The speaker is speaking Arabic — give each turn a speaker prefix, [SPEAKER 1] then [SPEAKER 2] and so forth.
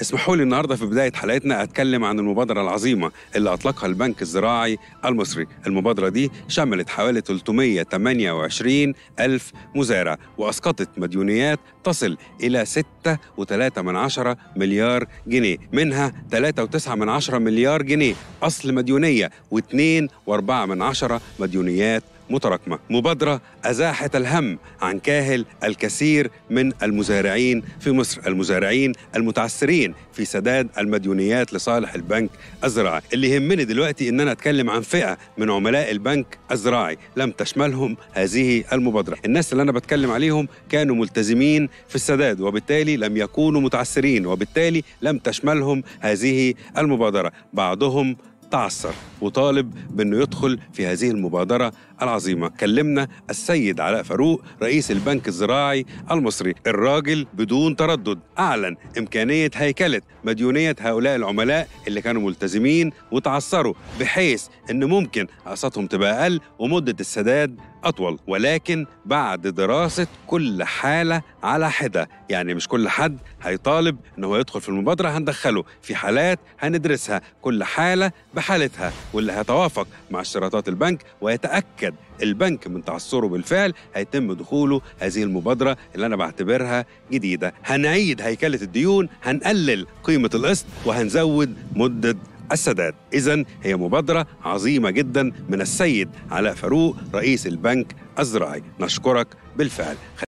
[SPEAKER 1] اسمحوا لي النهارده في بدايه حلقتنا اتكلم عن المبادره العظيمه اللي اطلقها البنك الزراعي المصري، المبادره دي شملت حوالي 328 الف مزارع واسقطت مديونيات تصل الى 6.3 مليار جنيه، منها 3.9 مليار جنيه اصل مديونيه و2.4 مديونيات متراكمة مبادرة أزاحت الهم عن كاهل الكثير من المزارعين في مصر المزارعين المتعسرين في سداد المديونيات لصالح البنك الزراعي اللي يهمني دلوقتي ان انا اتكلم عن فئه من عملاء البنك الزراعي لم تشملهم هذه المبادره الناس اللي انا بتكلم عليهم كانوا ملتزمين في السداد وبالتالي لم يكونوا متعسرين وبالتالي لم تشملهم هذه المبادره بعضهم تعثر وطالب بأنه يدخل في هذه المبادرة العظيمة كلمنا السيد علاء فاروق رئيس البنك الزراعي المصري الراجل بدون تردد أعلن إمكانية هيكلة مديونية هؤلاء العملاء اللي كانوا ملتزمين وتعثروا بحيث أن ممكن أقساطهم تبقى أقل ومدة السداد أطول ولكن بعد دراسة كل حالة على حدة يعني مش كل حد هيطالب أنه هو يدخل في المبادرة هندخله في حالات هندرسها كل حالة بحالتها واللي هيتوافق مع اشتراطات البنك ويتأكد البنك من تعثره بالفعل هيتم دخوله هذه المبادرة اللي أنا بعتبرها جديدة هنعيد هيكلة الديون هنقلل قيمة قيمة القسط وهنزود مدة السداد إذا هي مبادرة عظيمة جدا من السيد علاء فاروق رئيس البنك الزراعي نشكرك بالفعل